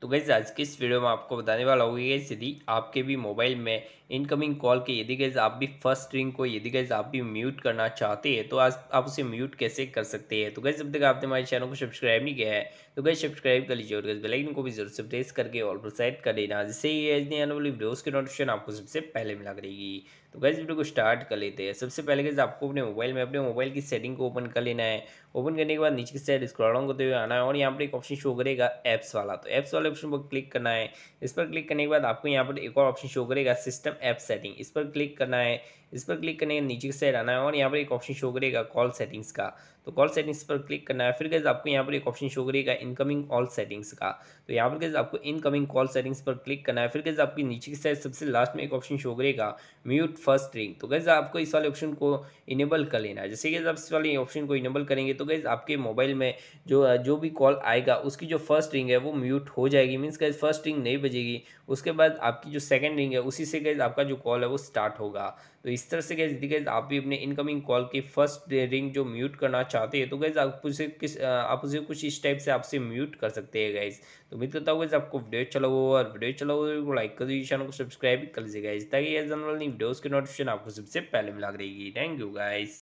तो गैस आज के इस वीडियो में आपको बताने वाला होगा गैस यदि आपके भी मोबाइल में इनकमिंग कॉल के यदि गैस आप भी फर्स्ट रिंग को यदि गैस आप भी म्यूट करना चाहते हैं तो आज आप उसे म्यूट कैसे कर सकते हैं तो गैस जब तक आपने हमारे चैनल को सब्सक्राइब नहीं किया है तो गैस सब्सक्राइब कर लीजिए और गैस बेलाइकन को भी जरूर से प्रेस करके और प्रोसाइड कर लेना जिससे ये आने वाली वीडियोज़ की नोटिफिकेशन आपको सबसे पहले मिला करेगी तो गैस वीडियो को स्टार्ट कर लेते हैं सबसे पहले गैस आपको अपने मोबाइल में अपने मोबाइल की सेटिंग को ओपन कर लेना है ओपन करने के बाद नीचे की साइड स्क्रॉल होते हुए आना है और यहाँ पर एक ऑप्शन शो करेगा ऐप्स वाला तो ऐप्स वाला वाले ऑप्शन पर क्लिक करना है इस पर क्लिक करने के बाद आपको यहाँ पर एक और ऑप्शन शो करेगा सिस्टम ऐप सेटिंग इस पर क्लिक करना है इस पर क्लिक करने के नीचे की साइड आना है और यहाँ पर एक ऑप्शन शो करेगा कॉल सेटिंग्स का तो कॉल सेटिंग्स पर क्लिक करना है फिर गैस आपको यहाँ पर एक ऑप्शन शो करेगा इनकमिंग कॉल सेटिंग्स का तो यहाँ पर गैस आपको इनकमिंग कॉल सेटिंग्स पर क्लिक करना है फिर गैस आपकी नीचे की साइड सबसे लास्ट में एक ऑप्शन शो करेगा म्यूट फर्स्ट रिंग तो गैस आपको इस वाले ऑप्शन को इनेबल कर लेना है जैसे कि आप इस वाले ऑप्शन को इनेबल करेंगे तो गैस आपके मोबाइल में जो जो भी कॉल आएगा उसकी जो फर्स्ट रिंग है वो म्यूट हो जाए जाएगी मीन्स गाइज फर्स्ट रिंग नहीं बजेगी उसके बाद आपकी जो सेकंड रिंग है उसी से गाइज आपका जो कॉल है वो स्टार्ट होगा तो इस तरह से गैस गैस आप भी अपने इनकमिंग कॉल की फर्स्ट रिंग जो म्यूट करना चाहते हैं तो गैस आप उसे किस आप उसे कुछ इस टाइप से आपसे म्यूट कर सकते हैं गैस तो मैं अच्छा अच्छा तो बताऊँ गैस आपको वीडियो चला हुआ और वीडियो चला हुआ को लाइक कर दीजिए चैनल को सब्सक्राइब कर लीजिए गाइज ताकि ये वीडियोज़ की नोटिफिकेशन आपको सबसे पहले मिला रहेगी थैंक यू गाइज